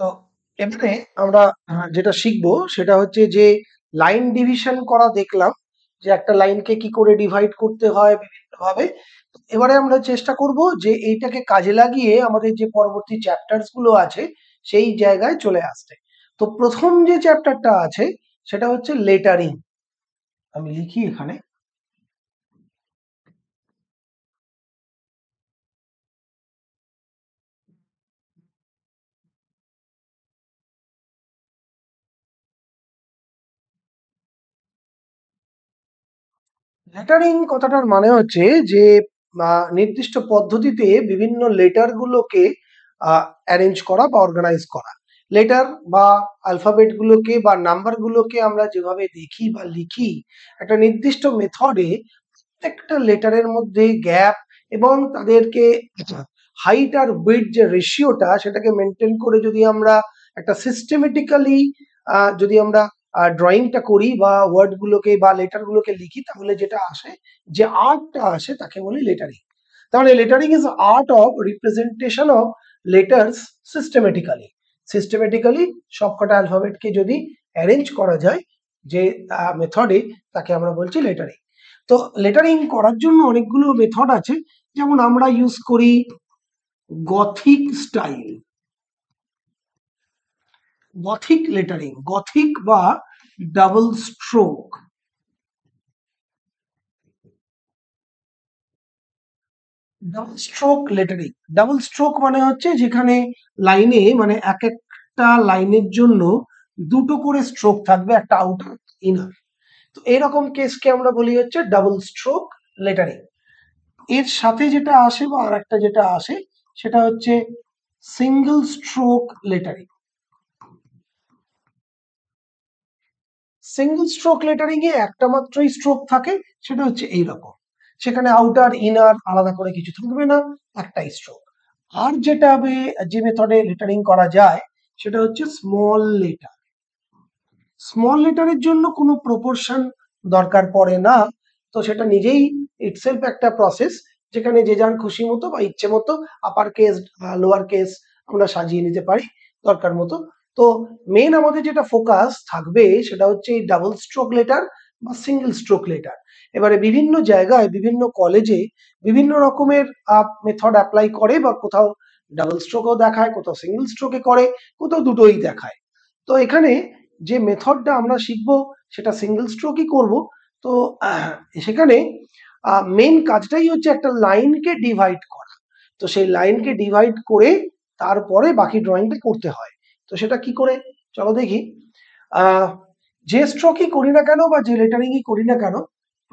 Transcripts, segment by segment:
তো এখানে আমরা হ্যাঁ, যেটা শিখব সেটা হচ্ছে যে লাইন ডিভিশন করা দেখলাম যে একটা লাইনকে কি করে ডিভাইড করতে হয় বিভিন্নভাবে এবারে আমরা চেষ্টা করব যে এইটাকে কাজে লাগিয়ে আমাদের যে পরবর্তী চ্যাপ্টারস গুলো আছে সেই জায়গায় চলে আসতে তো প্রথম যে চ্যাপ্টারটা আছে সেটা হচ্ছে লেটারিং আমি লিখি এখানে লেটারিং কথাটার মানে হচ্ছে যে নির্দিষ্ট পদ্ধতিতে বিভিন্ন লেটারগুলোকে অ্যারেঞ্জ করা বা অর্গানাইজ করা লেটার বা আলফাবেটগুলোকে বা নাম্বারগুলোকে আমরা যেভাবে দেখি বা লিখি একটা নির্দিষ্ট মেথডে প্রত্যেকটা লেটারের মধ্যে গ্যাপ এবং তাদেরকে হাইট আর উইথ যে রেশিওটা সেটাকে মেনটেন করে যদি আমরা একটা সিস্টেমেটিক্যালি যদি আমরা ড্রয়িংটা করি বা ওয়ার্ডগুলোকে বা লেটারগুলোকে লিখি তাহলে যেটা আসে যে আর্টটা আসে তাকে বলি লেটারিং তাহলে lettering is art of representation of letters systematically systematically সবকটা অ্যালফাবেটকে যদি অ্যারেঞ্জ করা যায় যে মেথডে তাকে আমরা বলছি লেটারিং তো লেটারিং করার জন্য অনেকগুলো মেথড আছে যেমন আমরা ইউজ করি Gothic style Gothic lettering Gothic বা double stroke double stroke lettering double stroke মানে হচ্ছে যেখানে লাইনে মানে এক একটা লাইনের জন্য দুটো করে স্ট্রোক থাকবে একটা আউটার ইনার তো এরকম কেসকে আমরা বলি হচ্ছে ডাবল স্ট্রোক লেটারিং এর সাথে যেটা আসে বা আর একটা যেটা আসে সেটা হচ্ছে single stroke lettering single stroke lettering এ একটা মাত্রই স্ট্রোক থাকে সেটা হচ্ছে এই রকম সেখানে আউটার ইনার আলাদা করে কিছু থাকবে না একটাই স্ট্রোক আর যেটা হবে যে মেথডে লেটারিং করা যায় সেটা হচ্ছে স্মল লেটার স্মল লেটারের জন্য কোনো প্রপোর্শন দরকার পড়ে না তো সেটা নিজেই ইটসেলফ একটা প্রসেস যেখানে যে যার খুশি মতো বা ইচ্ছে মতো আপার কেস লোয়ার কেস আমরা সাজিয়ে নিতে পারি দরকার মতো তো মেন আমাদের যেটা ফোকাস থাকবে সেটা হচ্ছে এই ডাবল স্ট্রোক লেটার বা সিঙ্গেল স্ট্রোক লেটার এবারে বিভিন্ন জায়গায় বিভিন্ন কলেজে বিভিন্ন রকমের মেথড অ্যাপ্লাই করে বা কোথাও ডাবল স্ট্রোকও দেখায় কোথাও সিঙ্গেল স্ট্রোকে করে কোথাও দুটোই দেখায় তো এখানে যে মেথডটা আমরা শিখবো সেটা সিঙ্গেল স্ট্রোকই করব তো সেখানে মেন কাজটাই হচ্ছে একটা লাইনকে ডিভাইড করা তো সেই লাইনকে ডিভাইড করে তারপরে বাকি ড্রয়িংটা করতে হয় তো সেটা কি করে চলো দেখি যে স্ট্রোকই করি না কেন বা যে লেটারিংই করি না কেন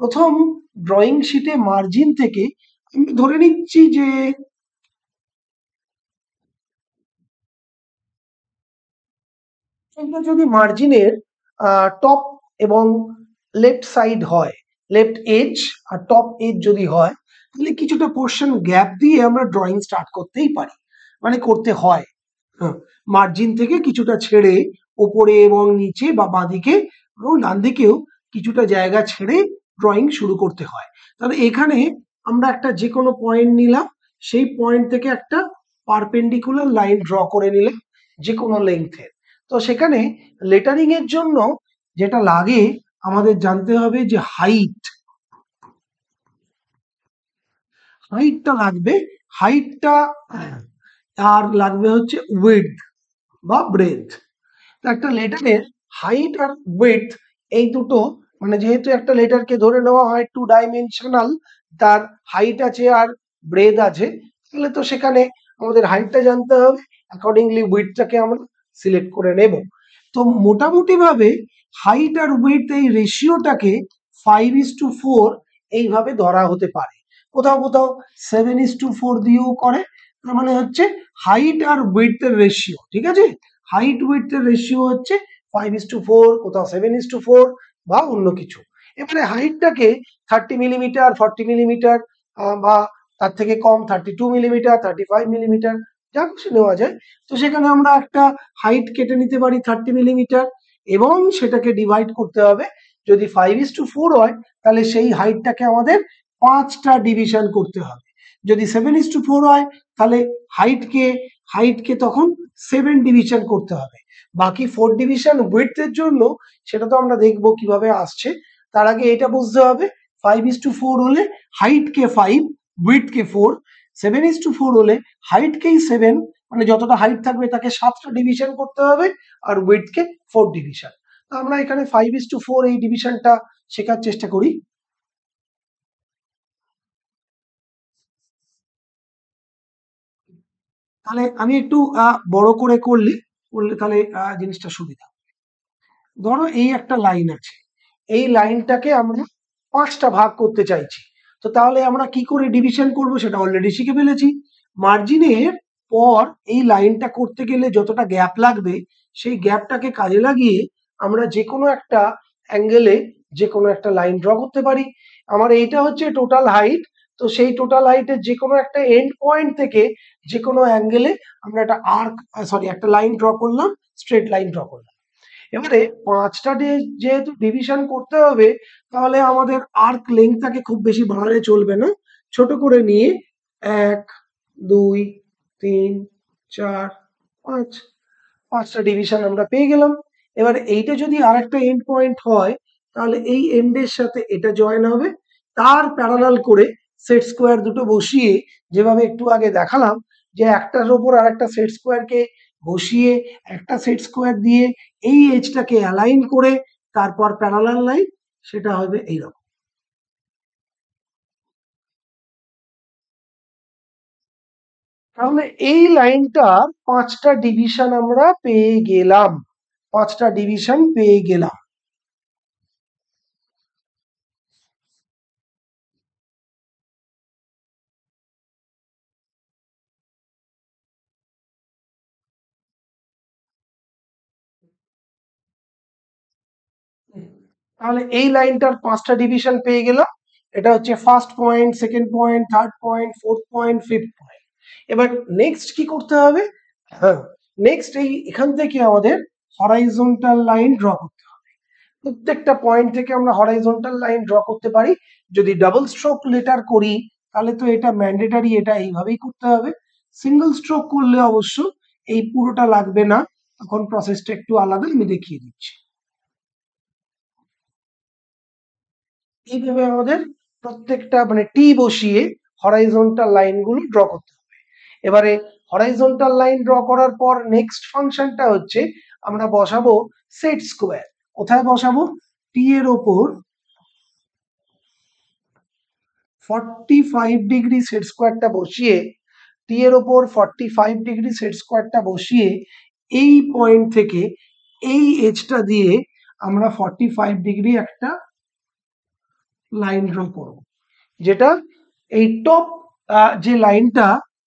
প্রথম ড্রয়িং শিটে মার্জিন থেকে আমি ধরে নিচ্ছি যে যদি মার্জিনের টপ এবং লেফট সাইড হয় লেফট এজ আর টপ এজ যদি হয় তাহলে কিছুটা পোর্শন গ্যাপ দিয়ে আমরা ড্রয়িং স্টার্ট করতেই পারি মানে করতে হয় মার্জিন হ্যাঁ, থেকে কিছুটা ছেড়ে ওপরে এবং নিচে বা বাঁদিকে এবং ডান দিকেও কিছুটা জায়গা ছেড়ে ড্রয়িং শুরু করতে হয় তাহলে এখানে আমরা একটা যে কোনো পয়েন্ট নিলাম সেই পয়েন্ট থেকে একটা পারপেন্ডিকুলার লাইন ড্র করে নিলাম যে কোনো লেংথের তো সেখানে লেটারিং এর জন্য যেটা লাগে আমাদের জানতে হবে যে হাইট হাইটটা লাগবে হাইটটা আর লাগবে হচ্ছে উইথ বা ব্রেথ তো একটা লেটারের হাইট আর উইথ এই দুটো মানে যেহেতু একটা লেটারকে ধরে নেওয়া হয় টু ডাইমেনশনাল তার হাইট আছে আর ব্রেথ আছে তাহলে তো সেখানে আমাদের হাইটটা জানতে হবে অ্যাকর্ডিংলি উইথটাকে আমরা সিলেক্ট করে নেব তো মোটামুটিভাবে হাইট আর উইথ এই রেশিওটাকে ফাইভ ইস টু ফোর এইভাবে ধরা হতে পারে কোথাও কোথাও সেভেন ইস টু ফোর দিয়েও করে তার মানে হচ্ছে হাইট আর উইথ এর রেশিও ঠিক আছে হাইট উইথ এর রেশিও হচ্ছে ফাইভ ইস টু ফোর কোথাও সেভেন ইস টু ফোর বা অন্য কিছু এবারে হাইটটাকে থার্টি মিলিমিটার ফর্টি মিলিমিটার বা তার থেকে কম thirty two millimetre thirty five millimetre যা কিছু নেওয়া যায় তো সেখানে আমরা একটা হাইট কেটে নিতে পারি থার্টি মিলিমিটার এবং সেটাকে ডিভাইড করতে হবে যদি ফাইভ ইস টু ফোর হয় তাহলে সেই হাইটটাকে আমাদের পাঁচটা ডিভিশন করতে হবে যদি সেভেন ইস টু ফোর হয় তাহলে হাইটকে হাইটকে তখন সেভেন ডিভিশন করতে হবে বাকি ফোর ডিভিশন ওয়েথের জন্য সেটা তো আমরা দেখব কিভাবে আসছে তার আগে এটা বুঝতে হবে ফাইভ ইস টু ফোর হলে হাইটকে ফাইভ কে four seven is to four হলে হাইটকেই সেভেন মানে যতটা হাইট থাকবে তাকে সাতটা ডিভিশন করতে হবে আর কে ফোর ডিভিশন আমরা এখানে ফাইভ ইস টু ফোর এই ডিভিশনটা শেখার চেষ্টা করি তাহলে আমি একটু বড় করে করলে করলে তাহলে জিনিসটা সুবিধা ধরো এই একটা লাইন আছে এই লাইনটাকে আমরা পাঁচটা ভাগ করতে চাইছি তো তাহলে আমরা কি করে ডিভিশন করব সেটা অলরেডি শিখে ফেলেছি মার্জিনের পর এই লাইনটা করতে গেলে যতটা গ্যাপ লাগবে সেই গ্যাপটাকে কাজে লাগিয়ে আমরা যে কোনো একটা অ্যাঙ্গেলে যে কোনো একটা লাইন ড্র করতে পারি আমার এইটা হচ্ছে টোটাল হাইট তো সেই টোটাল হাইটের যে কোনো একটা এন্ড পয়েন্ট থেকে যে কোনো অ্যাঙ্গেলে আমরা একটা আর্ক সরি একটা লাইন ড্র করলাম স্ট্রেট লাইন ড্র করলাম এবারে পাঁচটা ডে যেহেতু ডিভিশন করতে হবে তাহলে আমাদের আর্ক লেংথটাকে খুব বেশি বাড়ালে চলবে না ছোট করে নিয়ে এক দুই তিন চার পাঁচ পাঁচটা ডিভিশন আমরা পেয়ে গেলাম এবার এইটা যদি আর একটা এন্ড পয়েন্ট হয় তাহলে এই এন্ডের সাথে এটা জয়েন হবে তার প্যারালাল করে সেট স্কোয়ার দুটো বসিয়ে যেভাবে একটু আগে দেখালাম যে একটার ওপর আর একটা সেট স্কোয়ারকে বসিয়ে একটা সেট স্কোয়ার দিয়ে এই এজটাকে অ্যালাইন করে তারপর প্যারালাল লাইন সেটা হবে এইরকম তাহলে এই লাইনটা পাঁচটা ডিভিশন আমরা পেয়ে গেলাম পাঁচটা ডিভিশন পেয়ে গেলাম তাহলে এই লাইনটার পাঁচটা ডিভিশন পেয়ে গেলাম এটা হচ্ছে first point second point third point fourth point fifth point এবার নেক্সট কি করতে হবে হ্যাঁ নেক্সট এই এখান থেকে আমাদের হরাইজন্টাল লাইন ড্র করতে হবে প্রত্যেকটা পয়েন্ট থেকে আমরা হরাইজন্টাল লাইন ড্র করতে পারি যদি ডাবল স্ট্রোক লেটার করি তাহলে তো এটা ম্যান্ডেটারি এটা এইভাবেই করতে হবে সিঙ্গল স্ট্রোক করলে অবশ্য এই পুরোটা লাগবে না তখন প্রসেসটা একটু আলাদা আমি দেখিয়ে দিচ্ছি এইভাবে আমাদের প্রত্যেকটা মানে টি বসিয়ে হরাইজন্টাল লাইনগুলো ড্র করতে হবে এবারে হরাইজন্টাল লাইন ড্র করার পর নেক্সট ফাংশনটা হচ্ছে আমরা বসাবো সেট স্কোয়ার কোথায় বসাবো টি এর ওপর ফর্টি ফাইভ ডিগ্রি সেট স্কোয়ারটা বসিয়ে টি এর ওপর ফর্টি ফাইভ ডিগ্রি সেট স্কোয়ারটা বসিয়ে এই পয়েন্ট থেকে এই এজটা দিয়ে আমরা ফর্টি ফাইভ ডিগ্রি একটা লাইন ড্র করব যেটা এই টপ যে লাইনটা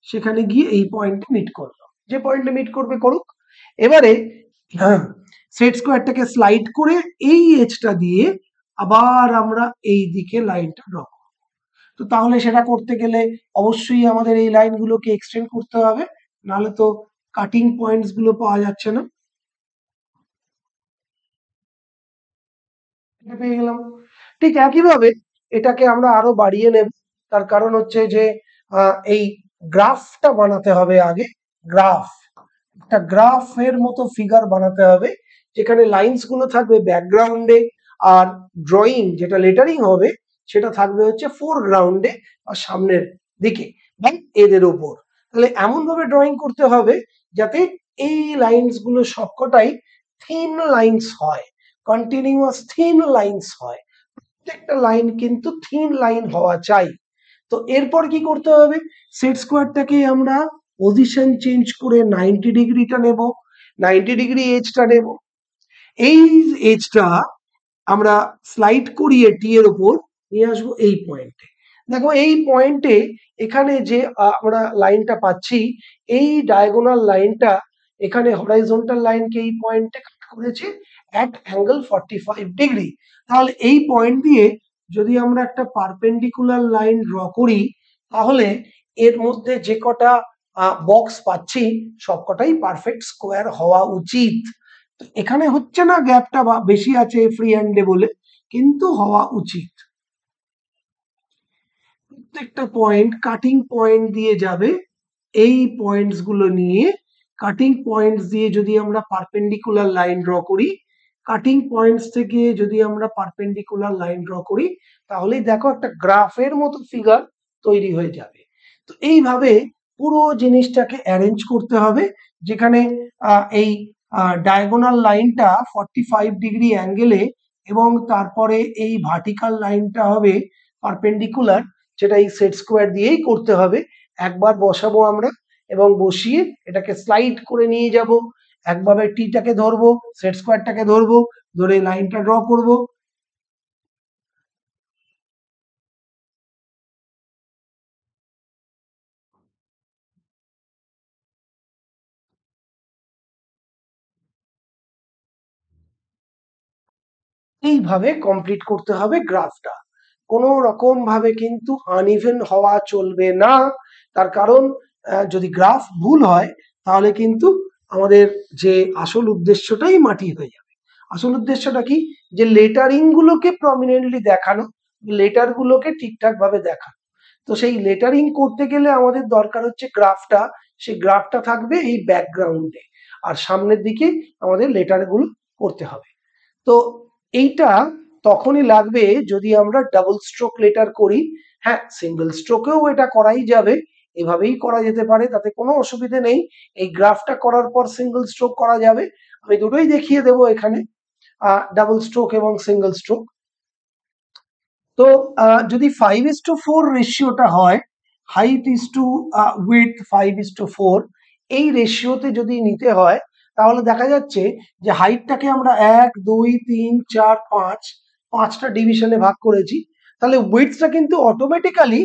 সেখানে গিয়ে এই পয়েন্টে মিট করলো যে পয়েন্টে মিট করবে করুক এবারে হ্যাঁ সেট স্কোয়ারটাকে স্লাইড করে এই এজটা দিয়ে আবার আমরা এই দিকে লাইনটা ড্র করব তো তাহলে সেটা করতে গেলে অবশ্যই আমাদের এই লাইনগুলোকে এক্সটেন্ড করতে হবে নাহলে তো কাটিং পয়েন্টস গুলো পাওয়া যাচ্ছে না পেয়ে গেলাম ঠিক একইভাবে এটাকে আমরা আরো বাড়িয়ে নেব তার কারণ হচ্ছে যে এই গ্রাফটা বানাতে হবে আগে গ্রাফ একটা গ্রাফের মতো ফিগার বানাতে হবে যেখানে লাইন্স গুলো থাকবে ব্যাকগ্রাউন্ডে আর ড্রয়িং যেটা লেটারিং হবে সেটা থাকবে হচ্ছে ফোরগ্রাউন্ডে আর সামনের দিকে এদের ওপর তাহলে এমনভাবে ড্রয়িং করতে হবে যাতে এই গুলো সবকটাই থিন লাইন্স হয় কন্টিনিউয়াস থিন লাইন্স হয় প্রত্যেকটা লাইন কিন্তু থিন লাইন হওয়া চাই তো এরপর কি করতে হবে সেট স্কোয়ারটাকে আমরা পজিশন চেঞ্জ করে নাইনটি ডিগ্রিটা নেব নাইনটি ডিগ্রি এজটা নেব এই এজটা আমরা স্লাইড করিয়ে টি এর উপর নিয়ে আসবো এই পয়েন্টে দেখো এই পয়েন্টে এখানে যে আমরা লাইনটা পাচ্ছি এই ডায়াগোনাল লাইনটা এখানে হরাইজন্টাল লাইনকে এই পয়েন্টে কাট করেছে at angle forty five degree তাহলে এই পয়েন্ট দিয়ে যদি আমরা একটা পারপেন্ডিকুলার লাইন ড্র করি তাহলে এর মধ্যে যে কটা বক্স পাচ্ছি সবকটাই পারফেক্ট স্কোয়ার হওয়া উচিত এখানে হচ্ছে না গ্যাপটা বেশি আছে ফ্রি হ্যান্ডে বলে কিন্তু হওয়া উচিত প্রত্যেকটা পয়েন্ট কাটিং পয়েন্ট দিয়ে যাবে এই পয়েন্টস গুলো নিয়ে কাটিং পয়েন্টস দিয়ে যদি আমরা পারপেন্ডিকুলার লাইন ড্র করি কাটিং পয়েন্টস থেকে যদি আমরা পারপেন্ডিকুলার লাইন ড্র করি তাহলেই দেখো একটা গ্রাফের মতো ফিগার তৈরি হয়ে যাবে তো এইভাবে পুরো জিনিসটাকে অ্যারেঞ্জ করতে হবে যেখানে এই ডায়াগোনাল লাইনটা ফর্টি ফাইভ ডিগ্রি অ্যাঙ্গেলে এবং তারপরে এই ভার্টিকাল লাইনটা হবে পারপেন্ডিকুলার যেটা এই সেট স্কোয়ার দিয়েই করতে হবে একবার বসাবো আমরা এবং বসিয়ে এটাকে স্লাইড করে নিয়ে যাব একভাবে টিটাকে ধরবো সেট স্কোয়ারটাকে ধরবো ধরে লাইনটা ড্র করব এইভাবে কমপ্লিট করতে হবে গ্রাফটা কোন রকম ভাবে কিন্তু আনইভেন হওয়া চলবে না তার কারণ যদি গ্রাফ ভুল হয় তাহলে কিন্তু আমাদের যে আসল উদ্দেশ্যটাই মাটি হয়ে যাবে আসল উদ্দেশ্যটা কি যে লেটারিং গুলোকে প্রমিনেন্টলি দেখানো লেটার গুলোকে ঠিকঠাক ভাবে দেখানো তো সেই লেটারিং করতে গেলে আমাদের দরকার হচ্ছে গ্রাফটা সেই গ্রাফটা থাকবে এই ব্যাকগ্রাউন্ডে আর সামনের দিকে আমাদের লেটারগুলো করতে হবে তো এইটা তখনই লাগবে যদি আমরা ডাবল স্ট্রোক লেটার করি হ্যাঁ সিঙ্গেল স্ট্রোকেও এটা করাই যাবে এভাবেই করা যেতে পারে তাতে কোনো অসুবিধে নেই এই গ্রাফটা করার পর সিঙ্গেল স্ট্রোক করা যাবে আমি দুটোই দেখিয়ে দেব এখানে ডাবল স্ট্রোক এবং সিঙ্গেল স্ট্রোক তো যদি ফাইভ ইস টু ফোর রেশিওটা হয় height is to width five is to four এই রেশিওতে যদি নিতে হয় তাহলে দেখা যাচ্ছে যে হাইটটাকে আমরা এক দুই তিন চার পাঁচ পাঁচটা ডিভিশনে ভাগ করেছি তাহলে ওয়েটসটা কিন্তু অটোমেটিক্যালি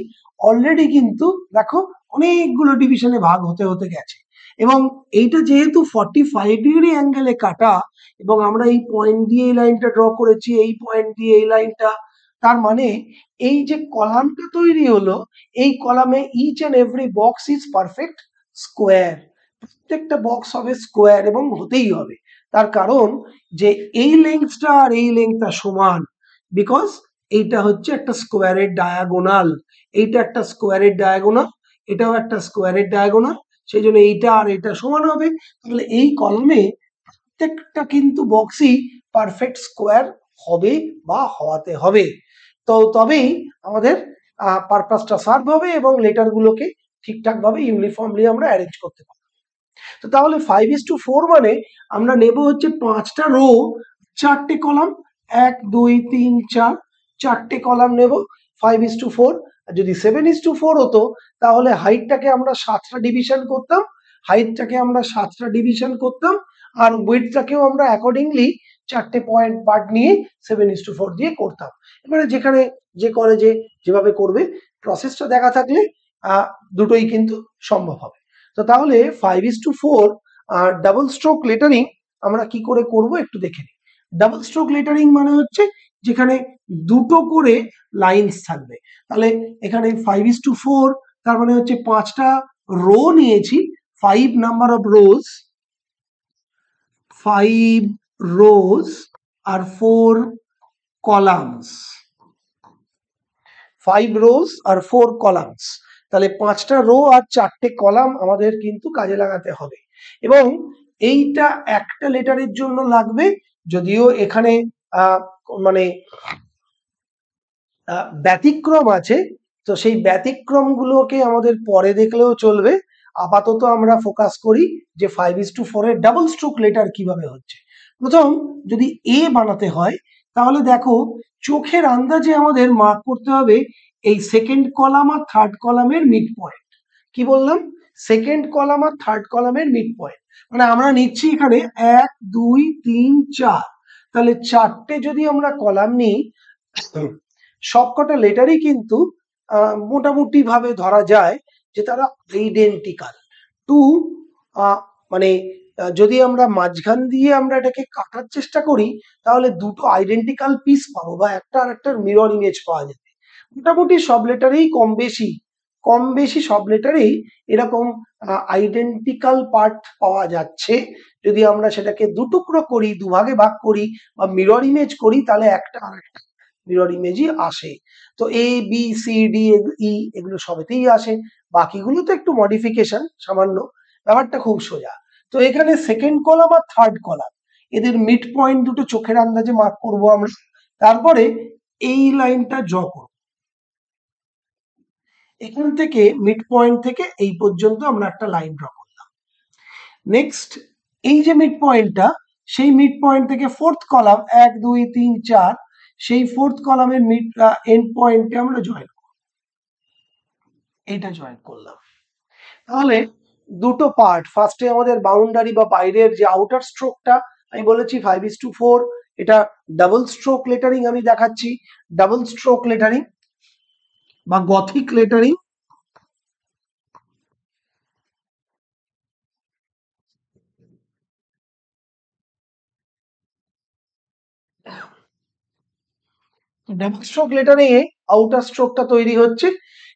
অলরেডি কিন্তু দেখো অনেকগুলো ডিভিশনে ভাগ হতে হতে গেছে এবং এইটা যেহেতু ফর্টি ফাইভ ডিগ্রি অ্যাঙ্গেলে কাটা এবং আমরা এই পয়েন্ট দিয়ে এই লাইনটা ড্র করেছি এই পয়েন্ট দিয়ে এই লাইনটা তার মানে এই যে কলামটা তৈরি হলো এই কলামে each and every box is perfect square প্রত্যেকটা বক্স হবে স্কোয়ার এবং হতেই হবে তার কারণ যে এই লেন্থটা আর এই লেন্থটা সমান বিকজ এইটা হচ্ছে একটা স্কোয়ারের ডায়াগোনাল এইটা একটা স্কোয়ারের ডায়াগোনাল এটাও একটা স্কোয়ারের ডায়াগোনাল সেই জন্য এইটা আর এটা সমান হবে তাহলে এই কলমে প্রত্যেকটা কিন্তু বক্সই পারফেক্ট স্কোয়ার হবে বা হওয়াতে হবে তো তবেই আমাদের পারপাসটা সার্ভ হবে এবং লেটারগুলোকে ঠিকঠাকভাবে ইউনিফর্মলি আমরা অ্যারেঞ্জ করতে পারবো তো তাহলে ফাইভ ইস টু ফোর মানে আমরা নেব হচ্ছে পাঁচটা রো চারটে কলাম এক দুই তিন চার চারটে কলাম নেব ফাইভ ইস টু ফোর যদি সেভেন ইস টু ফোর হতো তাহলে হাইটটাকে আমরা সাতটা ডিভিশন করতাম হাইটটাকে আমরা সাতটা ডিভিশন করতাম আর ওয়েটটাকেও আমরা অ্যাকর্ডিংলি চারটে পয়েন্ট পার্ট নিয়ে সেভেন ইস টু ফোর দিয়ে করতাম এবারে যেখানে যে কলেজে যেভাবে করবে প্রসেসটা দেখা থাকলে দুটোই কিন্তু সম্ভব হবে তো তাহলে ফাইভ ইস টু ফোর আর ডাবল স্ট্রোক লেটারিং আমরা কি করে করব একটু দেখে নিই ডাবল স্ট্রোক লেটারিং মানে হচ্ছে যেখানে দুটো করে লাইনস থাকবে তাহলে এখানে ফাইভ ইস টু ফোর তার মানে হচ্ছে পাঁচটা রো নিয়েছি five number of rows five rows আর ফোর কলামস ফাইভ রোজ আর ফোর কলামস তাহলে পাঁচটা রো আর চারটে কলাম আমাদের কিন্তু কাজে লাগাতে হবে এবং এইটা একটা লেটারের জন্য লাগবে যদিও এখানে মানে ব্যতিক্রম আছে তো সেই ব্যতিক্রমগুলোকে আমাদের পরে দেখলেও চলবে আপাতত আমরা ফোকাস করি যে ফাইভ ইস টু এর ডাবল স্ট্রোক লেটার কিভাবে হচ্ছে প্রথম যদি এ বানাতে হয় তাহলে দেখো চোখের আন্দাজে আমাদের মার্ক করতে হবে এই সেকেন্ড কলাম আর থার্ড কলামের মিড পয়েন্ট কি বললাম সেকেন্ড কলাম আর থার্ড কলামের মিড পয়েন্ট মানে আমরা নিচ্ছি এখানে এক দুই তিন চার তাহলে চারটে যদি আমরা কলাম নিই সবকটা লেটারই কিন্তু মোটামুটি ভাবে ধরা যায় যে তারা আইডেন্টিক্যাল টু মানে যদি আমরা মাঝখান দিয়ে আমরা এটাকে কাটার চেষ্টা করি তাহলে দুটো আইডেন্টিক্যাল পিস পাবো বা একটা আর একটার মিরর ইমেজ পাওয়া যাবে মোটামুটি সব লেটারেই কম বেশি কম বেশি সব লেটারেই এরকম আইডেন্টিক্যাল পার্ট পাওয়া যাচ্ছে যদি আমরা সেটাকে দুটুকরো করি দুভাগে ভাগ করি বা মিরর ইমেজ করি তাহলে একটা আর একটা মিরর ইমেজই আসে তো A B C D E এগুলো সবেতেই আসে বাকিগুলো তো একটু মডিফিকেশন সামান্য ব্যাপারটা খুব সোজা তো এখানে সেকেন্ড কলাম আর থার্ড কলাম এদের মিড পয়েন্ট দুটো চোখের আন্দাজে মার্ক করবো আমরা তারপরে এই লাইনটা জ করব এখান থেকে মিড পয়েন্ট থেকে এই পর্যন্ত আমরা একটা লাইন ড্র করলাম নেক্সট এই যে মিড পয়েন্টটা সেই মিড পয়েন্ট থেকে ফোর্থ কলাম এক দুই তিন চার সেই ফোর্থ কলামের মিড এন্ড পয়েন্টে আমরা জয়েন এটা জয়েন করলাম তাহলে দুটো পার্ট ফার্স্টে আমাদের বাউন্ডারি বা বাইরের যে আউটার স্ট্রোকটা আমি বলেছি ফাইভ ইস টু ফোর এটা ডাবল স্ট্রোক লেটারিং আমি দেখাচ্ছি ডাবল স্ট্রোক লেটারিং বা গথিক লেটারিং ডাবল স্ট্রোক লেটারে আউটার স্ট্রোকটা তৈরি হচ্ছে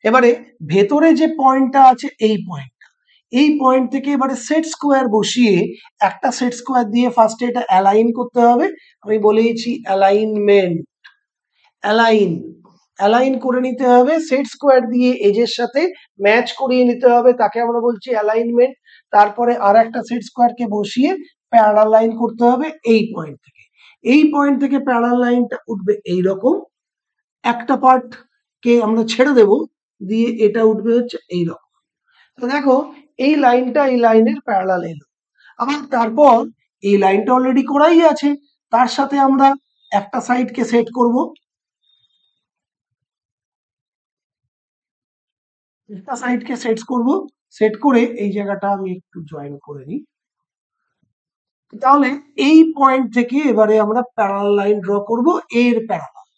এবারে ভেতরে যে পয়েন্টটা আছে এই পয়েন্টটা এই পয়েন্ট থেকে এবারে সেট স্কোয়ার বসিয়ে একটা সেট স্কোয়ার দিয়ে ফার্স্টে এটা অ্যালাইন করতে হবে আমি বলেছি অ্যালাইনমেন্ট অ্যালাইন অ্যালাইন করে নিতে হবে সেট স্কোয়ার দিয়ে এজের সাথে ম্যাচ করিয়ে নিতে হবে তাকে আমরা বলছি অ্যালাইনমেন্ট তারপরে আর একটা সেট স্কোয়ারকে বসিয়ে প্যারাল লাইন করতে হবে এই পয়েন্ট থেকে এই পয়েন্ট থেকে প্যারাল লাইনটা উঠবে এই রকম একটা পার্ট কে আমরা ছেড়ে দেব দিয়ে এটা উঠবে হচ্ছে এই রকম তো দেখো এই লাইনটা এই লাইনের প্যারাল এলো আবার তারপর এই লাইনটা অলরেডি করাই আছে তার সাথে আমরা একটা সাইডকে সেট করব সাইড কে সেট করব সেট করে এই জায়গাটা আমি একটু জয়েন করে নি তাহলে এই পয়েন্ট থেকে এবারে আমরা প্যারাল লাইন ড্র করব এর প্যারালাল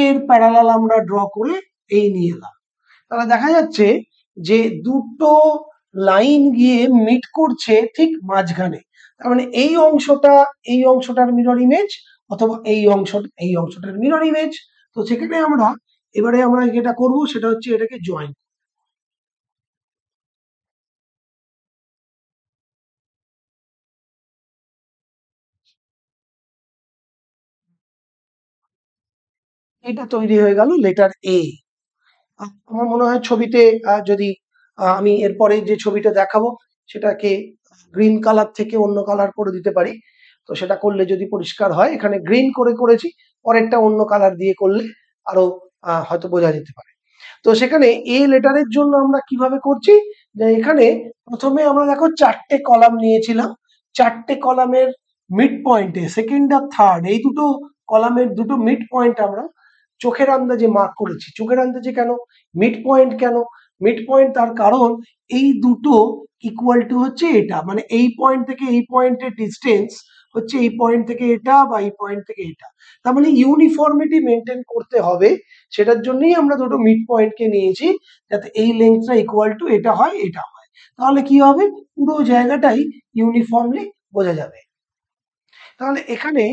এর প্যারালাল আমরা ড্র করে এই নিয়ে এলাম তাহলে দেখা যাচ্ছে যে দুটো লাইন গিয়ে মিট করছে ঠিক মাঝখানে তার মানে এই অংশটা এই অংশটার মিরর ইমেজ অথবা এই অংশ এই অংশটার মিরর ইমেজ তো সেখানে আমরা এবারে আমরা যেটা করব সেটা হচ্ছে এটাকে জয়েন এটা তৈরি হয়ে গেল লেটার এ আমার মনে হয় ছবিতে যদি আমি এরপরে যে ছবিটা দেখাবো সেটাকে গ্রিন কালার থেকে অন্য কালার করে দিতে পারি তো সেটা করলে যদি পরিষ্কার হয় এখানে গ্রিন করে করেছি পরেরটা অন্য কালার দিয়ে করলে আরো হয়তো বোঝা যেতে পারে তো সেখানে এ লেটারের জন্য আমরা কিভাবে করছি যে এখানে প্রথমে আমরা দেখো চারটে কলাম নিয়েছিলাম চারটে কলামের মিড পয়েন্টে সেকেন্ড আর থার্ড এই দুটো কলামের দুটো মিড পয়েন্ট আমরা চোখের আন্দাজে মার্ক করেছি চোখের আন্দাজে কেন মিড পয়েন্ট কেন মিড পয়েন্ট তার কারণ এই দুটো ইকুয়াল টু হচ্ছে এটা মানে এই পয়েন্ট থেকে এই পয়েন্টের ডিস্টেন্স হচ্ছে এই পয়েন্ট থেকে এটা বা এই পয়েন্ট থেকে এটা তার মানে ইউনিফর্মিটি মেনটেন করতে হবে সেটার জন্যই আমরা দুটো মিড পয়েন্টকে নিয়েছি যাতে এই লেন্থটা ইকুয়াল টু এটা হয় এটা হয় তাহলে কি হবে পুরো জায়গাটাই ইউনিফর্মলি বোঝা যাবে তাহলে এখানে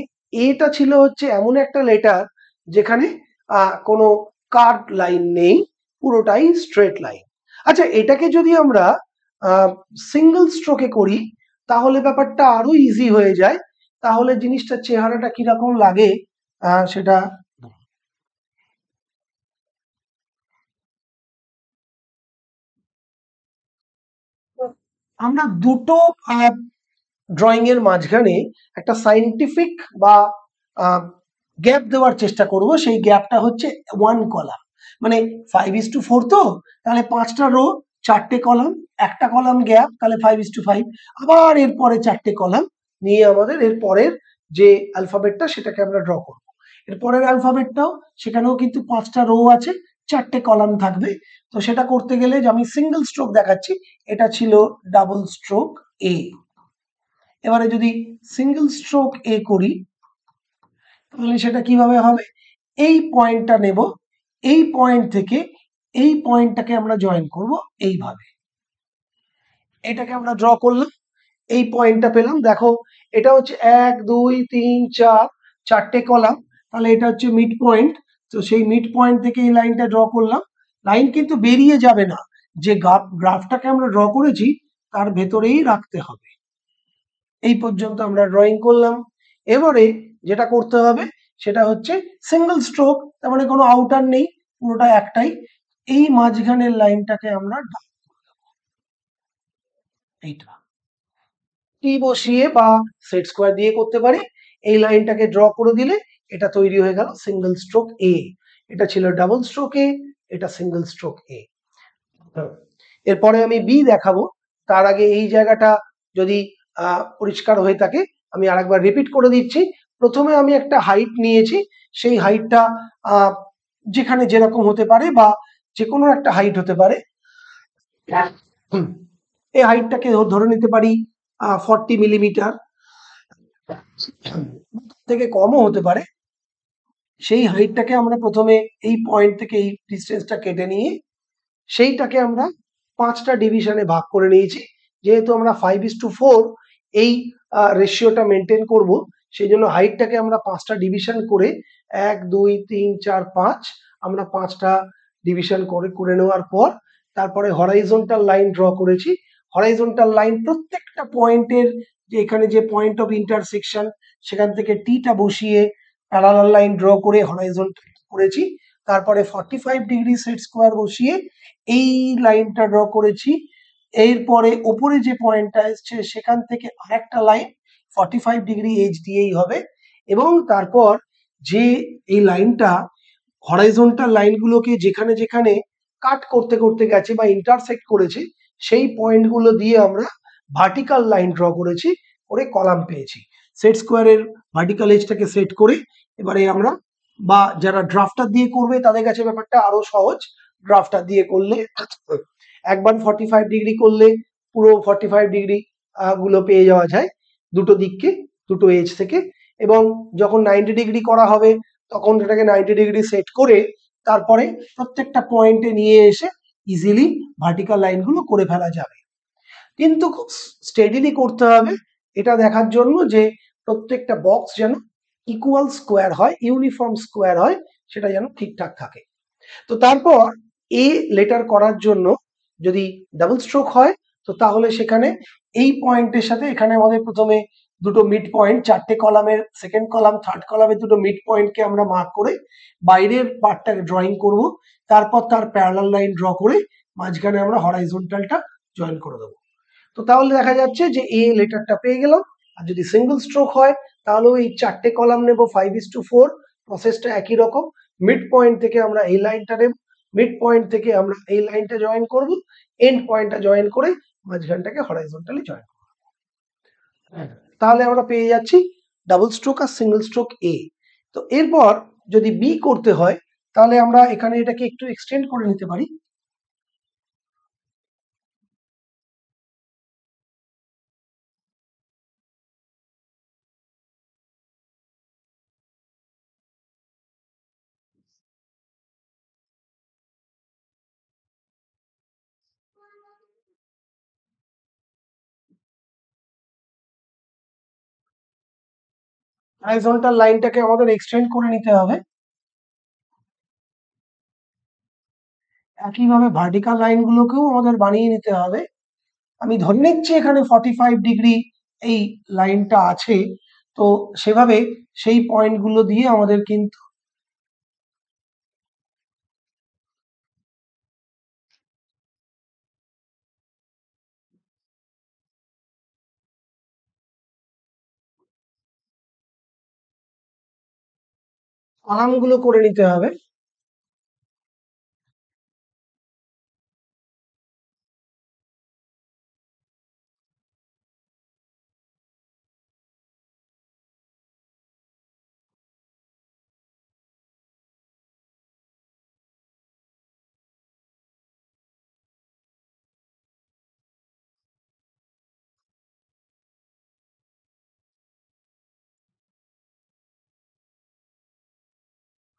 এটা ছিল হচ্ছে এমন একটা লেটার যেখানে কোনো কার্ড লাইন নেই পুরোটাই স্ট্রেট লাইন আচ্ছা এটাকে যদি আমরা সিঙ্গল স্ট্রোকে করি তাহলে ব্যাপারটা আরো ইজি হয়ে যায় তাহলে জিনিসটা চেহারাটা কিরকম লাগে সেটা আমরা দুটো ড্রয়িং এর মাঝখানে একটা সাইন্টিফিক বা গ্যাপ দেওয়ার চেষ্টা করব সেই গ্যাপটা হচ্ছে ওয়ান কলাম মানে ফাইভ ইস টু ফোর তো তাহলে পাঁচটা রো চারটে কলাম একটা কলাম গ্যাপ তাহলে ফাইভ ইস টু ফাইভ আবার এরপরে চারটে কলাম নিয়ে আমাদের এর পরের যে আলফাবেটটা সেটাকে আমরা ড্র করব এর পরের আলফাবেটটাও সেখানেও কিন্তু পাঁচটা রো আছে চারটে কলাম থাকবে তো সেটা করতে গেলে যে আমি সিঙ্গেল স্ট্রোক দেখাচ্ছি এটা ছিল ডাবল স্ট্রোক এ এবারে যদি সিঙ্গেল স্ট্রোক এ করি তাহলে সেটা কিভাবে হবে এই পয়েন্টটা নেব এই পয়েন্ট থেকে এই পয়েন্টটাকে আমরা জয়েন করব এইভাবে এটাকে আমরা ড্র করলাম এই পয়েন্টটা পেলাম দেখো এটা হচ্ছে এক দুই তিন চার চারটে কলাম তাহলে এটা হচ্ছে মিড পয়েন্ট তো সেই মিড পয়েন্ট থেকে এই লাইনটা ড্র করলাম লাইন কিন্তু বেরিয়ে যাবে না যে গ্রাফটাকে আমরা ড্র করেছি তার ভেতরেই রাখতে হবে এই পর্যন্ত আমরা ড্রয়িং করলাম এবারে যেটা করতে হবে সেটা হচ্ছে সিঙ্গল স্ট্রোক তার মানে কোনো আউটার নেই পুরোটা একটাই এই মাঝখানের লাইনটাকে আমরা এইটা টি বসিয়ে বা সেট স্কোয়ার দিয়ে করতে পারি এই লাইনটাকে ড্র করে দিলে এটা তৈরি হয়ে গেল সিঙ্গেল স্ট্রোক এ এটা ছিল ডাবল স্ট্রোক এ এটা সিঙ্গেল স্ট্রোক এ এরপরে আমি বি দেখাবো তার আগে এই জায়গাটা যদি পরিষ্কার হয়ে থাকে আমি আরেকবার রিপিট করে দিচ্ছি প্রথমে আমি একটা হাইট নিয়েছি সেই হাইটটা যেখানে যেরকম হতে পারে বা যে কোনো একটা হাইট হতে পারে এই হাইটটাকে ধরে নিতে পারি ফর্টি মিলিমিটার থেকে কমও হতে পারে সেই হাইটটাকে আমরা প্রথমে এই পয়েন্ট থেকে এই ডিস্টেন্সটা কেটে নিয়ে সেইটাকে আমরা পাঁচটা ডিভিশনে ভাগ করে নিয়েছি যেহেতু আমরা ফাইভ ইস টু ফোর এই রেশিওটা মেনটেন করবো সেই জন্য হাইটটাকে আমরা পাঁচটা ডিভিশন করে এক দুই তিন চার পাঁচ আমরা পাঁচটা ডিভিশন করে করে নেওয়ার পর তারপরে হরাইজন্টাল লাইন ড্র করেছি হরাইজন্টাল লাইন প্রত্যেকটা পয়েন্টের যে এখানে যে পয়েন্ট অফ ইন্টারসেকশন সেখান থেকে টিটা বসিয়ে প্যারালাল লাইন ড্র করে হরাইজন্টাল করেছি তারপরে forty five degree set square বসিয়ে এই লাইনটা ড্র করেছি এরপরে ওপরে যে পয়েন্টটা এসছে সেখান থেকে আরেকটা line forty five degree H দিয়েই হবে এবং তারপর যে এই লাইনটা হরাইজন্টাল লাইনগুলোকে যেখানে যেখানে কাট করতে করতে গেছে বা ইন্টারসেক্ট করেছে সেই পয়েন্টগুলো দিয়ে আমরা ভার্টিক্যাল লাইন ড্র করেছি করে কলাম পেয়েছি সেট স্কোয়ারের ভার্টিক্যাল এজটাকে সেট করে এবারে আমরা বা যারা ড্রাফটার দিয়ে করবে তাদের কাছে ব্যাপারটা আরো সহজ ড্রাফটার দিয়ে করলে একবার ফর্টি ফাইভ ডিগ্রি করলে পুরো ফর্টি ফাইভ ডিগ্রি গুলো পেয়ে যাওয়া যায় দুটো দিককে দুটো এজ থেকে এবং যখন নাইনটি ডিগ্রি করা হবে তখন সেটাকে নাইনটি ডিগ্রি সেট করে তারপরে প্রত্যেকটা পয়েন্টে নিয়ে এসে ইজিলি ভার্টিক্যাল লাইনগুলো করে ফেলা যাবে কিন্তু খুব স্টেডিলি করতে হবে এটা দেখার জন্য যে প্রত্যেকটা বক্স যেন ইকুয়াল স্কোয়ার হয় ইউনিফর্ম স্কোয়ার হয় সেটা যেন ঠিকঠাক থাকে তো তারপর এ লেটার করার জন্য যদি ডাবল স্ট্রোক হয় তো তাহলে সেখানে এই পয়েন্টের সাথে এখানে আমাদের প্রথমে দুটো মিড পয়েন্ট চারটে কলামের সেকেন্ড কলাম থার্ড কলামের দুটো মিড পয়েন্টকে আমরা মার্ক করে বাইরের পার্টটাকে ড্রয়িং করব তারপর তার প্যারালাল লাইন ড্র করে মাঝখানে আমরা হরাইজন্টালটা জয়েন করে দেবো তো তাহলে দেখা যাচ্ছে যে এই লেটারটা পেয়ে গেলাম আর যদি সিঙ্গেল স্ট্রোক হয় তাহলেও এই চারটে কলাম নেব ফাইভ ইস টু ফোর প্রসেসটা একই রকম মিড পয়েন্ট থেকে আমরা এই লাইনটা নেব মিড পয়েন্ট থেকে আমরা এই লাইনটা জয়েন করব এন্ড পয়েন্টটা জয়েন করে মাঝখানটাকে হরাইজন্টালি হ্যাঁ। জয়েন তাহলে আমরা পেয়ে যাচ্ছি ডাবল স্ট্রোক আর সিঙ্গেল স্ট্রোক এ তো এরপর যদি বি করতে হয় তাহলে আমরা এখানে এটাকে একটু এক্সটেন্ড করে নিতে পারি হরাইজন্টাল লাইনটাকে আমাদের এক্সটেন্ড করে নিতে হবে একইভাবে ভার্টিক্যাল লাইনগুলোকেও আমাদের বানিয়ে নিতে হবে আমি ধরে নিচ্ছি এখানে ফর্টি ফাইভ ডিগ্রি এই লাইনটা আছে তো সেভাবে সেই পয়েন্টগুলো দিয়ে আমাদের কিন্তু কলামগুলো করে নিতে হবে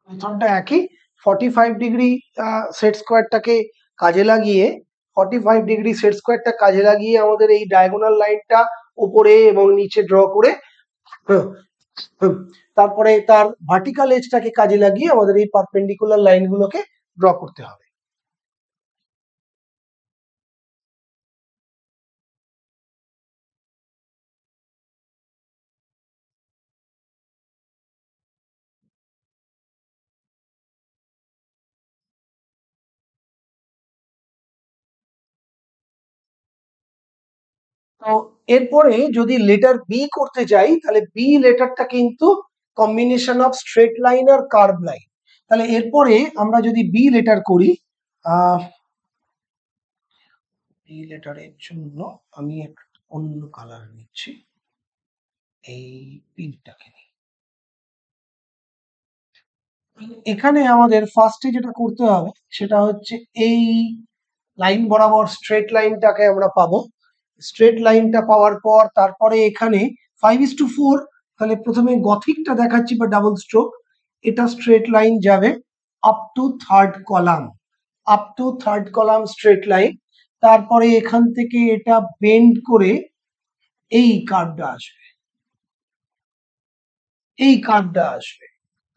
মেথডটা একই ফর্টি ফাইভ ডিগ্রি সেট স্কোয়ারটাকে কাজে লাগিয়ে ফর্টি ফাইভ ডিগ্রি সেট স্কোয়ারটা কাজে লাগিয়ে আমাদের এই ডায়াগোনাল লাইনটা উপরে এবং নিচে ড্র করে তারপরে তার ভার্টিক্যাল এজটাকে কাজে লাগিয়ে আমাদের এই পারপেন্ডিকুলার লাইনগুলোকে ড্র করতে হবে তো এরপরে যদি লেটার বি করতে যাই তাহলে বি লেটারটা কিন্তু কম্বিনেশন অফ স্ট্রেট লাইন আর কার্ভ লাইন তাহলে এরপরে আমরা যদি বি লেটার করি বি লেটারের জন্য আমি অন্য কালার নিচ্ছি এই পিনটাকে এখানে আমাদের ফার্স্টে যেটা করতে হবে সেটা হচ্ছে এই লাইন বরাবর স্ট্রেট লাইনটাকে আমরা পাবো স্ট্রেট লাইনটা পাওয়ার পর তারপরে এখানে ফাইভ ইস টু ফোর তাহলে প্রথমে গথিকটা দেখাচ্ছি বা ডাবল স্ট্রোক এটা স্ট্রেট লাইন যাবে up to third column up to third column straight line তারপরে এখান থেকে এটা বেন্ড করে এই কার্ডটা আসবে এই কার্ডটা আসবে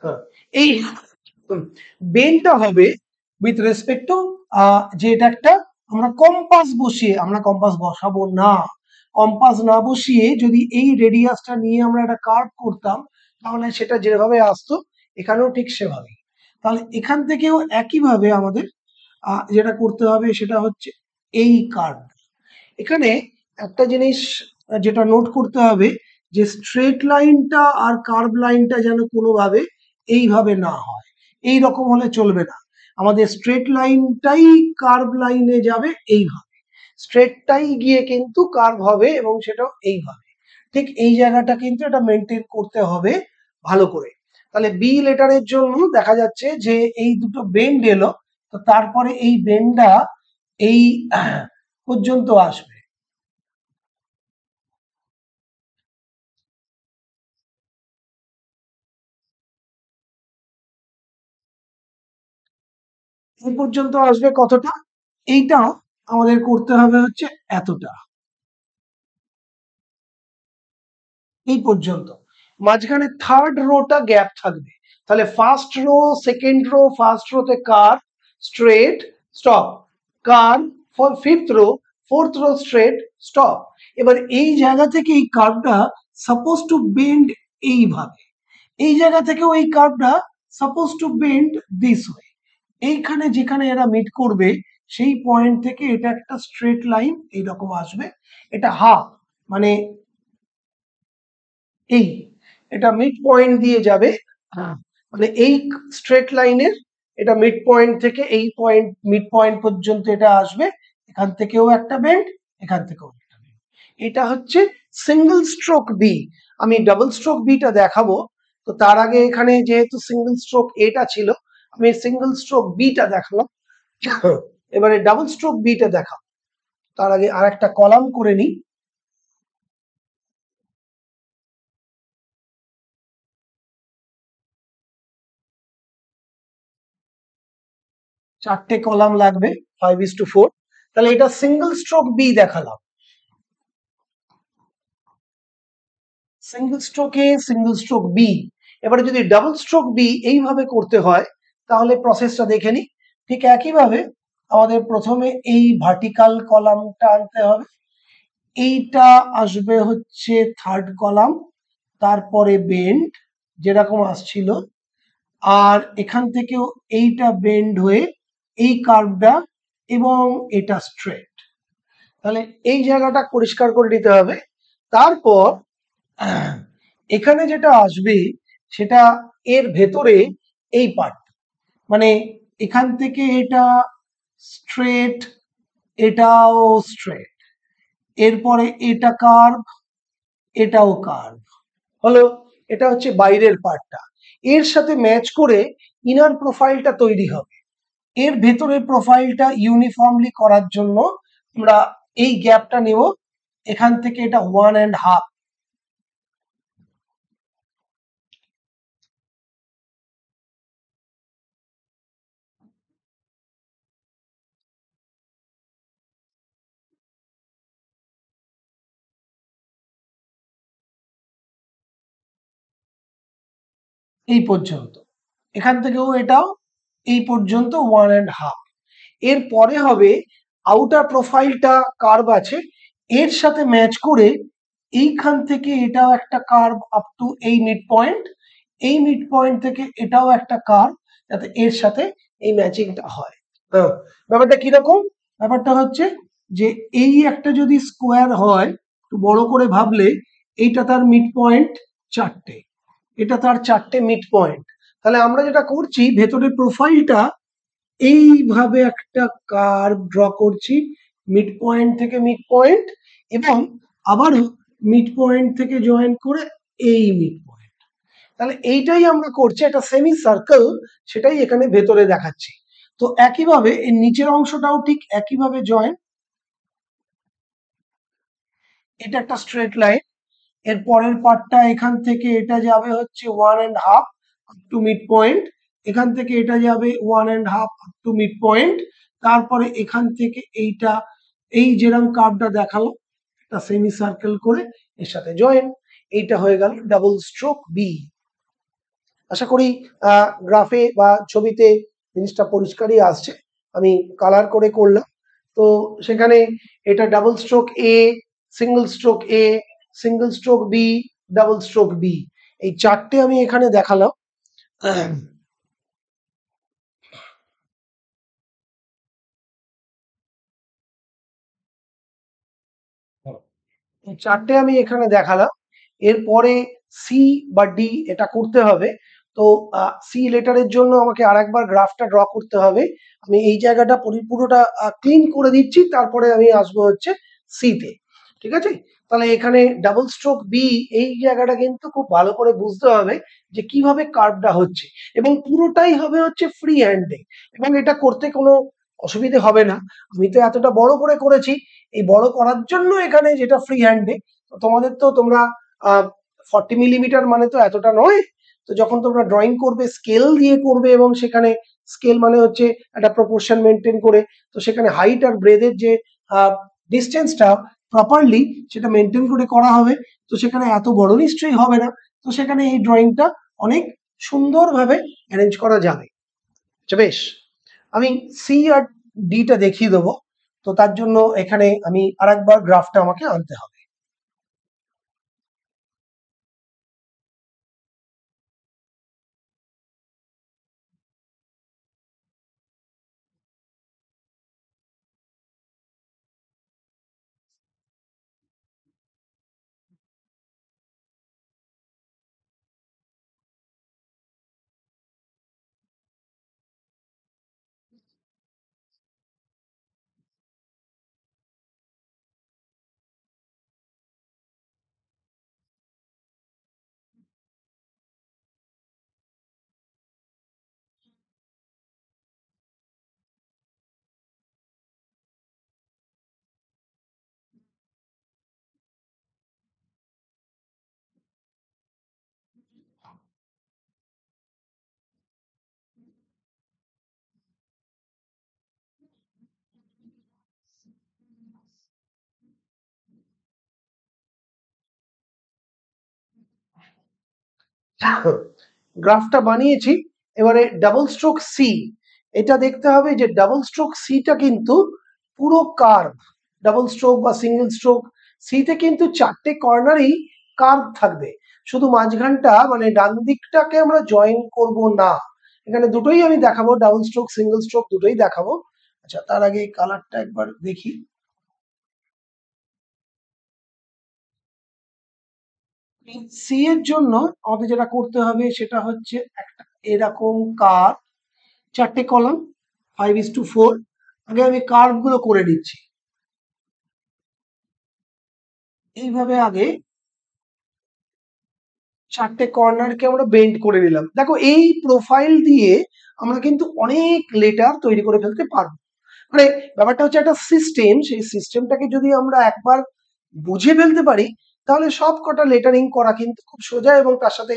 হ্যাঁ, এই বেন্ডটা হবে উইথ রেসপেক্ট টু যে এটা একটা আমরা কম্পাস বসিয়ে আমরা কম্পাস বসাবো না কম্পাস না বসিয়ে যদি এই রেডিয়াসটা নিয়ে আমরা একটা কার্ভ করতাম তাহলে সেটা যেভাবে আসতো এখানেও ঠিক সেভাবেই তাহলে এখান থেকেও একইভাবে আমাদের যেটা করতে হবে সেটা হচ্ছে এই কার্ভ এখানে একটা জিনিস যেটা নোট করতে হবে যে স্ট্রেট লাইনটা আর কার্ভ লাইনটা যেন কোনোভাবে এইভাবে না হয় এই রকম হলে চলবে না আমাদের স্ট্রেট লাইনটাই কার্ভ লাইনে যাবে এইভাবে স্ট্রেটটাই গিয়ে কিন্তু কার্ভ হবে এবং সেটাও এইভাবে ঠিক এই জায়গাটা কিন্তু এটা মেনটেন করতে হবে ভালো করে তাহলে বি লেটারের জন্য দেখা যাচ্ছে যে এই দুটো বেন্ড এলো তো তারপরে এই বেন্ডটা এই পর্যন্ত আসবে এ পর্যন্ত আসবে কতটা এইটাও আমাদের করতে হবে হচ্ছে এতটা এই পর্যন্ত মাঝখানে থার্ড রোটা গ্যাপ থাকবে তাহলে first row second row first রোতে curve straight stop curve fifth row fourth row straight stop এবার এই জায়গা থেকে এই কার্ভটা সাপোজ টু বেন্ড এইভাবে এই জায়গা থেকে ওই কার্ভটা suppose to bend this way এইখানে যেখানে এরা মিট করবে সেই পয়েন্ট থেকে এটা একটা স্ট্রেট লাইন এইরকম আসবে এটা হা মানে এই এটা মিড পয়েন্ট দিয়ে যাবে হ্যাঁ। মানে এই স্ট্রেট লাইনের এটা মিড পয়েন্ট থেকে এই পয়েন্ট মিড পয়েন্ট পর্যন্ত এটা আসবে এখান থেকেও একটা ব্যান্ড এখান থেকেও একটা এটা হচ্ছে সিঙ্গেল স্ট্রোক বি আমি ডাবল স্ট্রোক বিটা দেখাবো তো তার আগে এখানে যেহেতু সিঙ্গেল স্ট্রোক এটা ছিল আমি সিঙ্গেল স্ট্রোক বিটা দেখালাম এবারে ডাবল স্ট্রোক বিটা দেখাও তার আগে আর একটা কলাম করে নিই চারটে কলাম লাগবে ফাইভ ইস টু ফোর তাহলে এটা সিঙ্গেল স্ট্রোক বি দেখালাম single stroke A single stroke B এবারে যদি ডাবল স্ট্রোক বি এইভাবে করতে হয় তাহলে প্রসেসটা দেখে নিই ঠিক একইভাবে আমাদের প্রথমে এই ভার্টিকাল কলামটা আনতে হবে এইটা আসবে হচ্ছে থার্ড কলাম তারপরে বেন্ড যেরকম আসছিল আর এখান থেকেও এইটা বেন্ড হয়ে এই কার্ভটা এবং এটা স্ট্রেট তাহলে এই জায়গাটা পরিষ্কার করে নিতে হবে তারপর এখানে যেটা আসবে সেটা এর ভেতরে এই পার্ট মানে এখান থেকে এটা স্ট্রেট এটাও স্ট্রেট এরপরে এটা কার্ভ এটাও কার্ভ হলো এটা হচ্ছে বাইরের পার্টটা এর সাথে ম্যাচ করে ইনার প্রোফাইলটা তৈরি হবে এর ভেতরের প্রোফাইলটা ইউনিফর্মলি করার জন্য আমরা এই গ্যাপটা নেব এখান থেকে এটা ওয়ান অ্যান্ড হাফ এই পর্যন্ত এখান থেকেও এটাও এই পর্যন্ত ওয়ান অ্যান্ড হাফ এর পরে হবে আউটার প্রোফাইলটা কার্ভ আছে এর সাথে ম্যাচ করে এইখান থেকে এটাও একটা কার্ভ আপ টু এই মিড পয়েন্ট এই মিড পয়েন্ট থেকে এটাও একটা কার্ভ যাতে এর সাথে এই ম্যাচিংটা হয় ব্যাপারটা কিরকম ব্যাপারটা হচ্ছে যে এই একটা যদি স্কোয়ার হয় একটু বড় করে ভাবলে এইটা তার মিড পয়েন্ট চারটে এটা তার চারটে মিড পয়েন্ট তাহলে আমরা যেটা করছি ভেতরের প্রোফাইলটা এইভাবে একটা কার্ভ ড্র করছি মিড পয়েন্ট থেকে মিড পয়েন্ট এবং আবারও মিড পয়েন্ট থেকে জয়েন করে এই মিড পয়েন্ট তাহলে এইটাই আমরা করছি একটা সেমি সার্কেল সেটাই এখানে ভেতরে দেখাচ্ছি তো একইভাবে এর নিচের অংশটাও ঠিক একইভাবে জয়েন এটা একটা স্ট্রেট লাইন এর পরের পার্টটা এখান থেকে এটা যাবে হচ্ছে one and half up to mid point এখান থেকে এটা যাবে one and half up to mid point তারপরে এখান থেকে এইটা এই যেরম কার্ভটা দেখালো একটা সেমি সার্কেল করে এর সাথে জয়েন এইটা হয়ে গেল ডাবল স্ট্রোক বি আশা করি গ্রাফে বা ছবিতে জিনিসটা পরিষ্কারই আসছে আমি কালার করে করলাম তো সেখানে এটা double stroke A single stroke A single stroke B double stroke B এই চারটে আমি এখানে দেখালাম চারটে আমি এখানে দেখালাম এরপরে সি বা ডি এটা করতে হবে তো সি লেটারের জন্য আমাকে আরেকবার গ্রাফটা ড্র করতে হবে আমি এই জায়গাটা পুরোটা ক্লিন করে দিচ্ছি তারপরে আমি আসবো হচ্ছে সিতে ঠিক আছে তাহলে এখানে ডাবল স্ট্রোক বি এই জায়গাটা কিন্তু খুব ভালো করে বুঝতে হবে যে কিভাবে কার্ভটা হচ্ছে এবং পুরোটাই হবে হচ্ছে ফ্রি হ্যান্ডে এবং এটা করতে কোনো অসুবিধে হবে না আমি তো এতটা বড় করে করেছি এই বড় করার জন্য এখানে যেটা ফ্রি হ্যান্ডে তোমাদের তো তোমরা ফর্টি মিলিমিটার মানে তো এতটা নয় তো যখন তোমরা ড্রয়িং করবে স্কেল দিয়ে করবে এবং সেখানে স্কেল মানে হচ্ছে একটা প্রপোর্শন মেনটেন করে তো সেখানে হাইট আর ব্রেদের যে ডিস্টেন্সটা প্রপারলি সেটা মেনটেন করে করা হবে তো সেখানে এত বড় নিশ্চয়ই হবে না তো সেখানে এই ড্রয়িংটা অনেক সুন্দরভাবে অ্যারেঞ্জ করা যাবে আচ্ছা বেশ আমি সি আর ডিটা দেখিয়ে দেবো তো তার জন্য এখানে আমি আরেকবার গ্রাফটা আমাকে আনতে হবে গ্রাফটা বানিয়েছি এবারে ডাবল স্ট্রোক সি এটা দেখতে হবে যে ডাবল স্ট্রোক সিটা কিন্তু পুরো কার্ভ ডাবল স্ট্রোক বা সিঙ্গেল স্ট্রোক সিতে কিন্তু চারটে কর্নারই কার্ভ থাকবে শুধু মাঝখানটা মানে ডান দিকটাকে আমরা জয়েন করব না এখানে দুটোই আমি দেখাবো ডাবল স্ট্রোক সিঙ্গেল স্ট্রোক দুটোই দেখাবো আচ্ছা তার আগে কালারটা একবার দেখি সি এর জন্য আমাদের যেটা করতে হবে সেটা হচ্ছে একটা এরকম কার চারটে column five is to four আগে আমি কার্ভগুলো করে নিচ্ছি এইভাবে আগে চারটে কর্নারকে আমরা বেন্ড করে নিলাম দেখো এই প্রোফাইল দিয়ে আমরা কিন্তু অনেক লেটার তৈরি করে ফেলতে পারবো মানে ব্যাপারটা হচ্ছে একটা সিস্টেম সেই সিস্টেমটাকে যদি আমরা একবার বুঝে ফেলতে পারি তাহলে সব কটা লেটারিং করা কিন্তু খুব সোজা এবং তার সাথে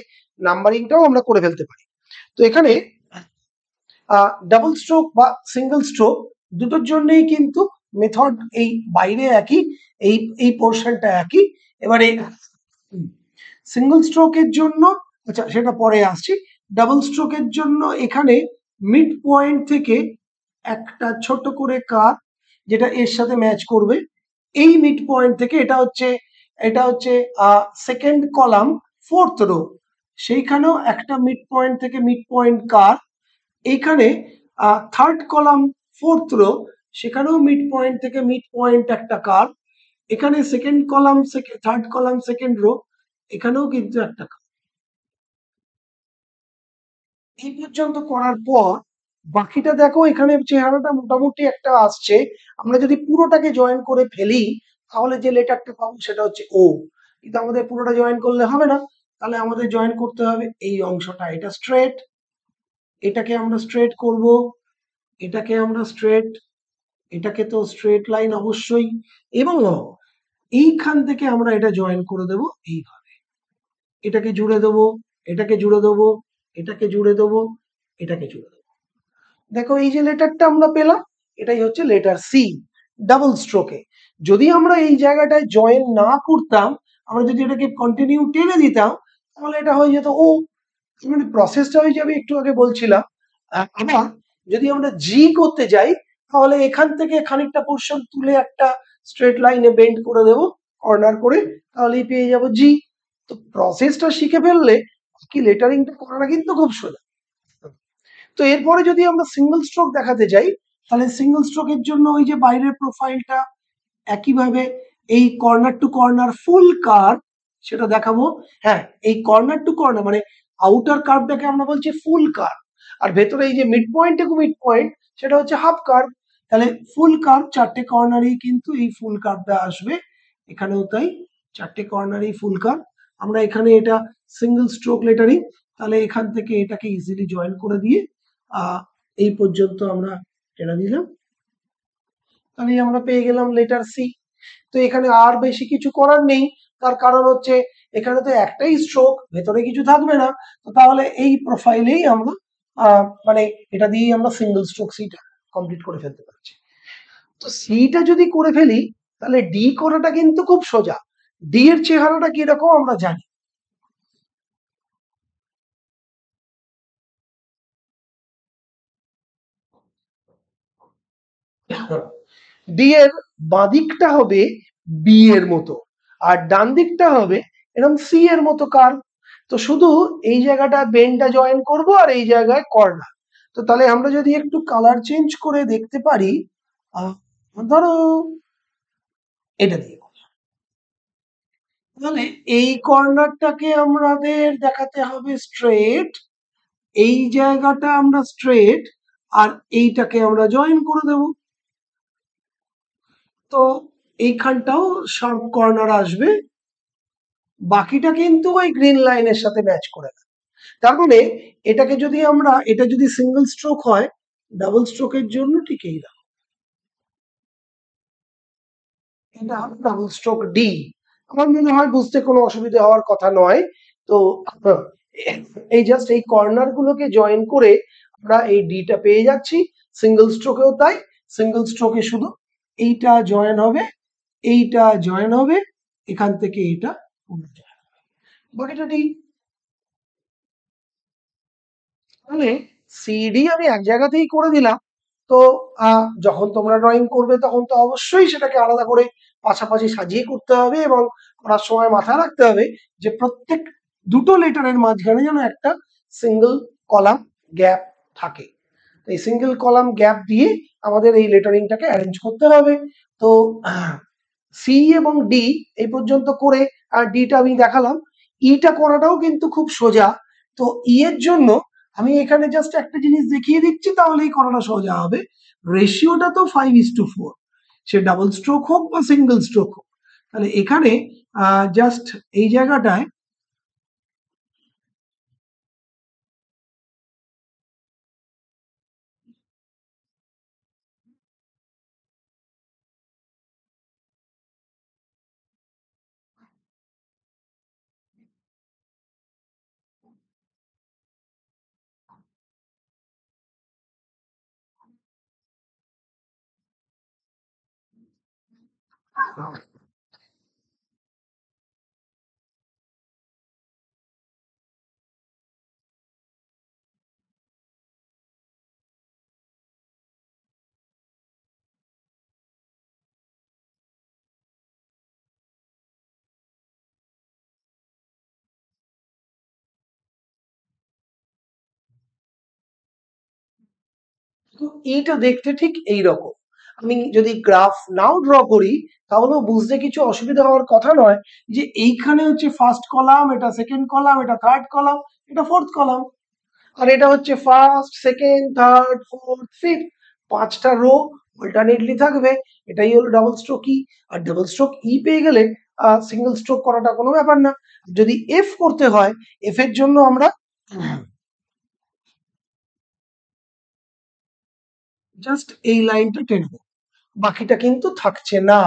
নাম্বারিংটাও আমরা করে ফেলতে পারি তো এখানে ডাবল স্ট্রোক বা সিঙ্গেল স্ট্রোক দুটোর জন্যই কিন্তু মেথড এই বাইরে একই এই এই পোর্শনটা একই এবারে সিঙ্গেল স্ট্রোকের জন্য আচ্ছা সেটা পরে আসছি ডাবল স্ট্রোকের জন্য এখানে মিড পয়েন্ট থেকে একটা ছোট করে কাত যেটা এর সাথে ম্যাচ করবে এই মিড পয়েন্ট থেকে এটা হচ্ছে এটা হচ্ছে সেকেন্ড কলাম ফোর্থ রো সেইখানেও একটা মিড পয়েন্ট থেকে মিড পয়েন্ট কার এইখানে থার্ড কলাম ফোর্থ রো সেখানেও মিড পয়েন্ট থেকে মিড পয়েন্ট একটা কার এখানে second column third column second row এখানেও কিন্তু একটা কার এই পর্যন্ত করার পর বাকিটা দেখো এখানে চেহারাটা মোটামুটি একটা আসছে আমরা যদি পুরোটাকে জয়েন করে ফেলি তাহলে যে লেটারটা পাবো সেটা হচ্ছে ও কিন্তু আমাদের পুরোটা জয়েন করলে হবে না তাহলে আমাদের জয়েন করতে হবে এই অংশটা এটা স্ট্রেট এটাকে আমরা স্ট্রেট করব এটাকে আমরা স্ট্রেট এটাকে তো স্ট্রেট লাইন অবশ্যই এবং এইখান থেকে আমরা এটা জয়েন করে দেব এইভাবে এটাকে জুড়ে দেব এটাকে জুড়ে দেব এটাকে জুড়ে দেব এটাকে জুড়ে দেব দেখো এই যে লেটারটা আমরা পেলাম এটাই হচ্ছে লেটার সি ডাবল স্ট্রোকে যদি আমরা এই জায়গাটায় জয়েন না করতাম আমরা যদি এটাকে কন্টিনিউ টেনে দিতাম তাহলে এটা হয়ে যেত ও মানে প্রসেসটা হয়ে যাবে একটু আগে বলছিলাম আবার যদি আমরা জি করতে যাই তাহলে এখান থেকে খানিকটা পোর্শন তুলে একটা স্ট্রেট লাইনে বেন্ড করে দেব কর্নার করে তাহলেই পেয়ে যাব জি তো প্রসেসটা শিখে ফেললে কি লেটারিংটা করাটা কিন্তু খুব সোজা তো এরপরে যদি আমরা সিঙ্গেল স্ট্রোক দেখাতে যাই তাহলে সিঙ্গেল স্ট্রোকের জন্য ওই যে বাইরের প্রোফাইলটা একইভাবে এই corner to corner full curve সেটা দেখাবো হ্যাঁ এই কর্নার টু কর্নার মানে আউটার কার্ভটাকে আমরা বলছি ফুল কার আর ভেতরে এই যে mid point to mid point সেটা হচ্ছে হাফ কার তাহলে ফুল কার চারটে কর্নারই কিন্তু এই ফুল কার্ভটা আসবে এখানেও তাই চারটে কর্নারই ফুল কার আমরা এখানে এটা সিঙ্গেল স্ট্রোক লেটারিং তাহলে এখান থেকে এটাকে ইজিলি জয়েন করে দিয়ে এই পর্যন্ত আমরা টেনে দিলাম তাহলে আমরা পেয়ে গেলাম লেটার সি তো এখানে আর বেশি কিছু করার নেই তার কারণ হচ্ছে এখানে তো একটাই স্ট্রোক ভেতরে কিছু থাকবে না তো তাহলে এই প্রোফাইলেই আমরা মানে এটা দিয়েই আমরা সিঙ্গেল স্ট্রোক সিটা কমপ্লিট করে ফেলতে পারছি তো সিটা যদি করে ফেলি তাহলে ডি করাটা কিন্তু খুব সোজা ডি এর চেহারাটা কিরকম আমরা জানি Yeah. ডি এর বাঁদিকটা হবে বি এর মতো আর ডান দিকটা হবে এরকম সি এর মতো কার তো শুধু এই জায়গাটা বেনটা জয়েন করব আর এই জায়গায় কর্নার তো তাহলে আমরা যদি একটু কালার চেঞ্জ করে দেখতে পারি ধরো এটা দিয়ে তাহলে এই কর্নারটাকে আমাদের দেখাতে হবে স্ট্রেট এই জায়গাটা আমরা স্ট্রেট আর এইটাকে আমরা জয়েন করে দেবো তো এইখানটাও শার্প কর্নার আসবে বাকিটা কিন্তু ওই গ্রিন লাইনের সাথে ম্যাচ করে না তার মানে এটাকে যদি আমরা এটা যদি সিঙ্গেল স্ট্রোক হয় ডাবল স্ট্রোকের জন্য ঠিক এই রকম এটা ডাবল স্ট্রোক ডি আমার মনে হয় বুঝতে কোনো অসুবিধা হওয়ার কথা নয় তো এই জাস্ট এই কর্নার গুলোকে জয়েন করে আমরা এই ডিটা পেয়ে যাচ্ছি সিঙ্গেল স্ট্রোকেও তাই সিঙ্গেল স্ট্রোকে শুধু এইটা জয়েন হবে এইটা জয়েন হবে এখান থেকে এটা হবে বাকিটা ডি তাহলে সিডি আমি এক জায়গাতেই করে দিলাম তো যখন তোমরা ড্রয়িং করবে তখন তো অবশ্যই সেটাকে আলাদা করে পাশাপাশি সাজিয়ে করতে হবে এবং করার সময় মাথায় রাখতে হবে যে প্রত্যেক দুটো লেটারের মাঝখানে যেন একটা সিঙ্গল কলাম গ্যাপ থাকে এই সিঙ্গেল কলাম গ্যাপ দিয়ে আমাদের এই লেটারিংটাকে অ্যারেঞ্জ করতে হবে তো সি এবং ডি এই পর্যন্ত করে আর ডিটা আমি দেখালাম ইটা e করাটাও কিন্তু খুব সোজা তো ই e এর জন্য আমি এখানে জাস্ট একটা জিনিস দেখিয়ে দিচ্ছি তাহলেই করাটা সোজা হবে রেশিওটা তো ফাইভ ইস টু ফোর সে ডাবল স্ট্রোক হোক বা সিঙ্গেল স্ট্রোক হোক তাহলে এখানে জাস্ট এই জায়গাটায় তো এইটা দেখতে ঠিক এই রকম আমি যদি গ্রাফ নাও ড্র করি তাহলেও বুঝতে কিছু অসুবিধা হওয়ার কথা নয় যে এইখানে হচ্ছে ফার্স্ট কলাম এটা সেকেন্ড কলাম এটা থার্ড কলাম এটা ফোর্থ কলাম আর এটা হচ্ছে first second third fourth fifth পাঁচটা রো অল্টারনেটলি থাকবে এটাই হলো ডাবল স্ট্রোক ই আর ডাবল স্ট্রোক ই পেয়ে গেলে সিঙ্গল স্ট্রোক করাটা কোনো ব্যাপার না যদি এফ করতে হয় এফ এর জন্য আমরা জাস্ট এই লাইনটা টেনে বাকিটা কিন্তু থাকছে না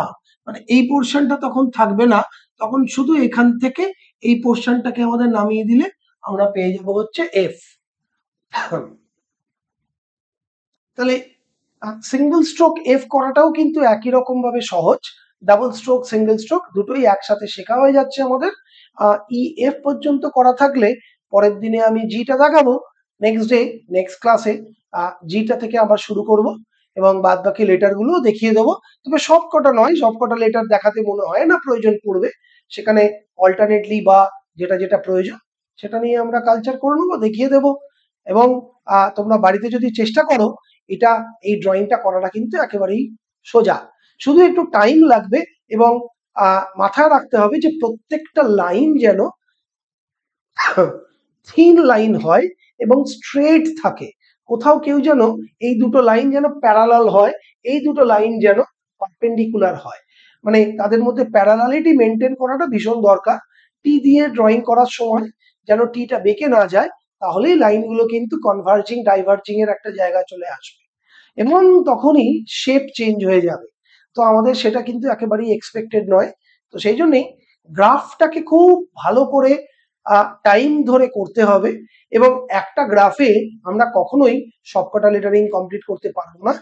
মানে এই পোর্শনটা তখন থাকবে না তখন শুধু এখান থেকে এই পোর্শনটাকে আমাদের নামিয়ে দিলে আমরা পেয়ে যাব হচ্ছে এফ তাহলে সিঙ্গেল স্ট্রোক এফ করাটাও কিন্তু একই রকম ভাবে সহজ ডাবল স্ট্রোক সিঙ্গেল স্ট্রোক দুটোই একসাথে শেখা হয়ে যাচ্ছে আমাদের ই এফ পর্যন্ত করা থাকলে পরের দিনে আমি জিটা দেখাবো নেক্সট ডে নেক্সট ক্লাসে জিটা থেকে আবার শুরু করব এবং বাদ বাকি লেটারগুলো দেখিয়ে দেবো তবে সব কটা নয় সব কটা লেটার দেখাতে মনে হয় না প্রয়োজন পড়বে সেখানে অল্টারনেটলি বা যেটা যেটা প্রয়োজন সেটা নিয়ে আমরা কালচার করে নেবো দেখিয়ে দেবো এবং তোমরা বাড়িতে যদি চেষ্টা করো এটা এই ড্রয়িংটা করাটা কিন্তু একেবারেই সোজা শুধু একটু টাইম লাগবে এবং মাথায় রাখতে হবে যে প্রত্যেকটা লাইন যেন থিন লাইন হয় এবং স্ট্রেট থাকে কোথাও কেউ যেন এই দুটো লাইন যেন প্যারালাল হয় এই দুটো লাইন যেন পারপেন্ডিকুলার হয় মানে তাদের মধ্যে প্যারালালিটি মেনটেন করাটা ভীষণ দরকার টি দিয়ে ড্রয়িং করার সময় যেন টিটা বেঁকে না যায় তাহলেই লাইনগুলো কিন্তু কনভার্জিং ডাইভার্জিং এর একটা জায়গা চলে আসবে এবং তখনই শেপ চেঞ্জ হয়ে যাবে তো আমাদের সেটা কিন্তু একেবারেই এক্সপেক্টেড নয় তো সেই জন্যেই গ্রাফটাকে খুব ভালো করে টাইম ধরে করতে হবে এবং একটা গ্রাফে আমরা কখনোই সবকটা লেটারিং কমপ্লিট করতে পারবো না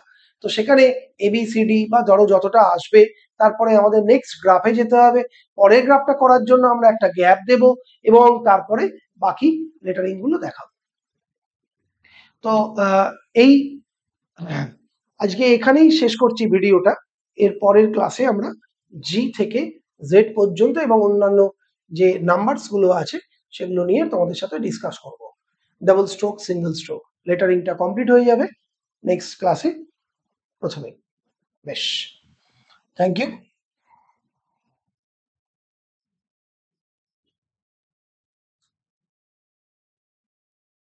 তো সেখানে এবিসিডি বা ধরো যতটা আসবে তারপরে আমাদের নেক্সট গ্রাফে যেতে হবে পরের গ্রাফটা করার জন্য আমরা একটা গ্যাপ দেব এবং তারপরে বাকি লেটারিং গুলো দেখাবো তো এই আজকে এখানেই শেষ করছি ভিডিওটা এর পরের ক্লাসে আমরা জি থেকে জেড পর্যন্ত এবং অন্যান্য যে নাম্বারস গুলো আছে সেগুলো নিয়ে তোমাদের সাথে ডিসকাস করব ডাবল স্ট্রোক সিঙ্গেল স্ট্রোক লেটারিংটা কমপ্লিট হয়ে যাবে নেক্সট ক্লাসে প্রথমে বেশ থ্যাংক ইউ